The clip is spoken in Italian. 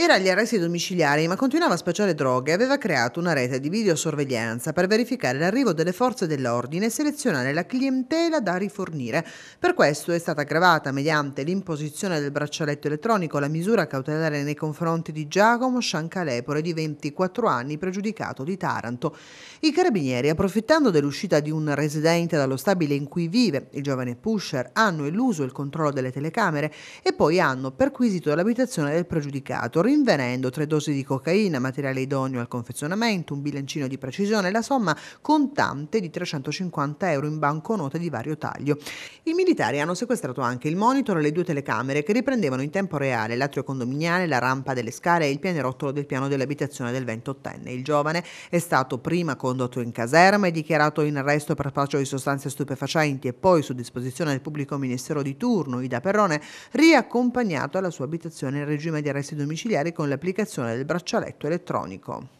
Era agli arresti domiciliari ma continuava a spacciare droghe e aveva creato una rete di videosorveglianza per verificare l'arrivo delle forze dell'ordine e selezionare la clientela da rifornire. Per questo è stata aggravata mediante l'imposizione del braccialetto elettronico la misura cautelare nei confronti di Giacomo Sciancalepore di 24 anni pregiudicato di Taranto. I carabinieri, approfittando dell'uscita di un residente dallo stabile in cui vive, il giovane pusher, hanno illuso il controllo delle telecamere e poi hanno perquisito l'abitazione del pregiudicato rinvenendo tre dosi di cocaina, materiale idoneo al confezionamento, un bilancino di precisione e la somma contante di 350 euro in banconote di vario taglio. I militari hanno sequestrato anche il monitor e le due telecamere che riprendevano in tempo reale l'atrio condominiale, la rampa delle scale e il pianerottolo del piano dell'abitazione del 28enne. Il giovane è stato prima condotto in caserma e dichiarato in arresto per faccio di sostanze stupefacenti e poi su disposizione del pubblico ministero di turno, Ida Perrone, riaccompagnato alla sua abitazione in regime di arresti domiciliari finanziari con l'applicazione del braccialetto elettronico.